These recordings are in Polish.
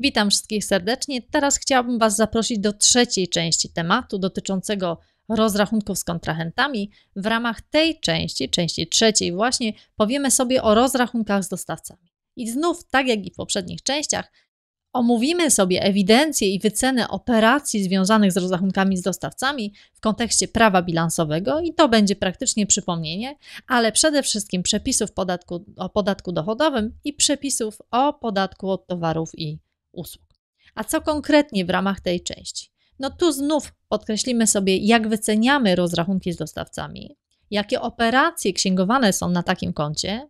Witam wszystkich serdecznie. Teraz chciałabym Was zaprosić do trzeciej części tematu dotyczącego rozrachunków z kontrahentami. W ramach tej części, części trzeciej właśnie, powiemy sobie o rozrachunkach z dostawcami. I znów, tak jak i w poprzednich częściach, omówimy sobie ewidencję i wycenę operacji związanych z rozrachunkami z dostawcami w kontekście prawa bilansowego i to będzie praktycznie przypomnienie, ale przede wszystkim przepisów podatku, o podatku dochodowym i przepisów o podatku od towarów i usług. A co konkretnie w ramach tej części? No tu znów podkreślimy sobie, jak wyceniamy rozrachunki z dostawcami, jakie operacje księgowane są na takim koncie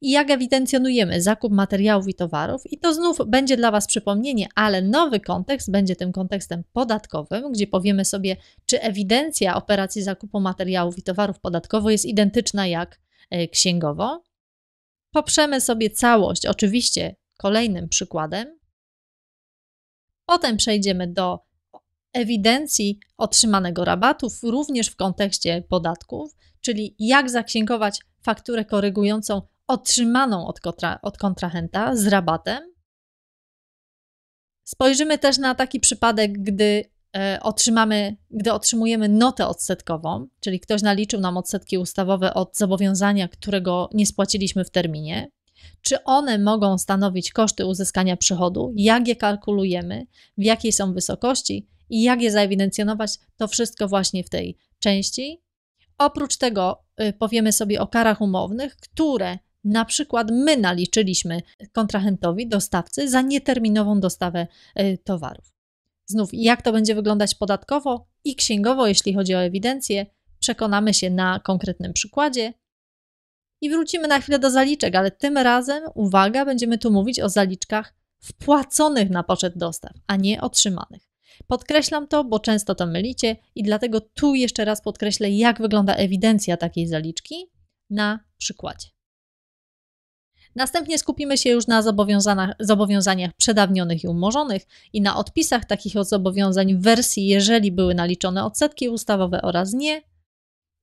i jak ewidencjonujemy zakup materiałów i towarów. I to znów będzie dla Was przypomnienie, ale nowy kontekst będzie tym kontekstem podatkowym, gdzie powiemy sobie, czy ewidencja operacji zakupu materiałów i towarów podatkowo jest identyczna jak e, księgowo. Poprzemy sobie całość, oczywiście, kolejnym przykładem Potem przejdziemy do ewidencji otrzymanego rabatów, również w kontekście podatków, czyli jak zaksięgować fakturę korygującą otrzymaną od, kontra od kontrahenta z rabatem. Spojrzymy też na taki przypadek, gdy e, otrzymamy, gdy otrzymujemy notę odsetkową, czyli ktoś naliczył nam odsetki ustawowe od zobowiązania, którego nie spłaciliśmy w terminie czy one mogą stanowić koszty uzyskania przychodu, jak je kalkulujemy, w jakiej są wysokości i jak je zaewidencjonować, to wszystko właśnie w tej części. Oprócz tego y, powiemy sobie o karach umownych, które na przykład my naliczyliśmy kontrahentowi, dostawcy za nieterminową dostawę y, towarów. Znów, jak to będzie wyglądać podatkowo i księgowo, jeśli chodzi o ewidencję, przekonamy się na konkretnym przykładzie. I wrócimy na chwilę do zaliczek, ale tym razem, uwaga, będziemy tu mówić o zaliczkach wpłaconych na poczet dostaw, a nie otrzymanych. Podkreślam to, bo często to mylicie i dlatego tu jeszcze raz podkreślę, jak wygląda ewidencja takiej zaliczki na przykładzie. Następnie skupimy się już na zobowiązaniach przedawnionych i umorzonych i na odpisach takich od zobowiązań w wersji, jeżeli były naliczone odsetki ustawowe oraz nie,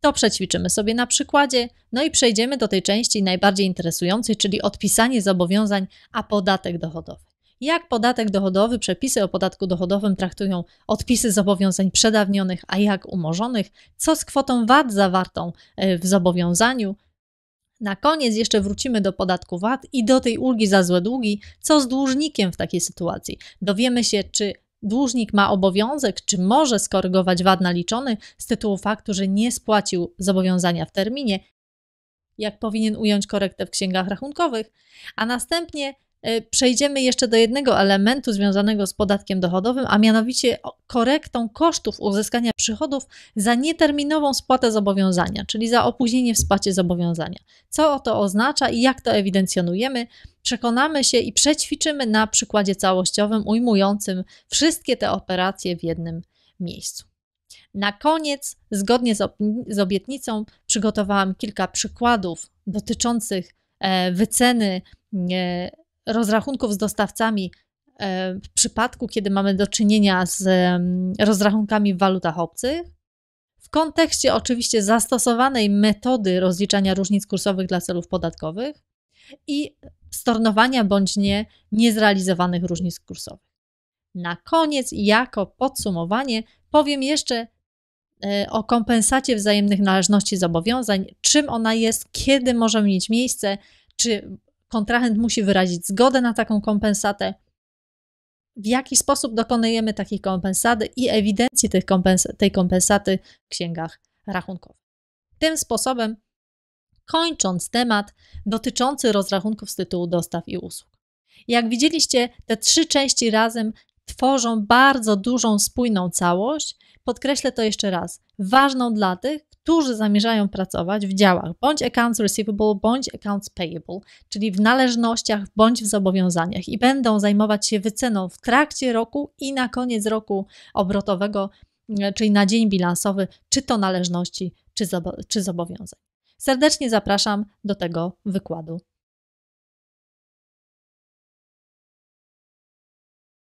to przećwiczymy sobie na przykładzie, no i przejdziemy do tej części najbardziej interesującej, czyli odpisanie zobowiązań, a podatek dochodowy. Jak podatek dochodowy, przepisy o podatku dochodowym traktują odpisy zobowiązań przedawnionych, a jak umorzonych, co z kwotą VAT zawartą e, w zobowiązaniu, na koniec jeszcze wrócimy do podatku VAT i do tej ulgi za złe długi, co z dłużnikiem w takiej sytuacji. Dowiemy się, czy Dłużnik ma obowiązek, czy może skorygować wad naliczony z tytułu faktu, że nie spłacił zobowiązania w terminie, jak powinien ująć korektę w księgach rachunkowych, a następnie E, przejdziemy jeszcze do jednego elementu związanego z podatkiem dochodowym, a mianowicie korektą kosztów uzyskania przychodów za nieterminową spłatę zobowiązania, czyli za opóźnienie w spłacie zobowiązania. Co to oznacza i jak to ewidencjonujemy? Przekonamy się i przećwiczymy na przykładzie całościowym ujmującym wszystkie te operacje w jednym miejscu. Na koniec, zgodnie z, z obietnicą, przygotowałam kilka przykładów dotyczących e, wyceny e, rozrachunków z dostawcami e, w przypadku, kiedy mamy do czynienia z rozrachunkami w walutach obcych, w kontekście oczywiście zastosowanej metody rozliczania różnic kursowych dla celów podatkowych i stornowania bądź nie niezrealizowanych różnic kursowych. Na koniec, jako podsumowanie, powiem jeszcze e, o kompensacie wzajemnych należności zobowiązań, czym ona jest, kiedy może mieć miejsce, czy kontrahent musi wyrazić zgodę na taką kompensatę. W jaki sposób dokonujemy takiej kompensaty i ewidencji tych kompens- tej kompensaty w księgach rachunkowych. Tym sposobem kończąc temat dotyczący rozrachunków z tytułu dostaw i usług. Jak widzieliście, te trzy części razem tworzą bardzo dużą, spójną całość. Podkreślę to jeszcze raz. Ważną dla tych, którzy zamierzają pracować w działach bądź accounts receivable, bądź accounts payable, czyli w należnościach bądź w zobowiązaniach i będą zajmować się wyceną w trakcie roku i na koniec roku obrotowego, e, czyli na dzień bilansowy, czy to należności, czy, zobowiązań. Serdecznie zapraszam do tego wykładu.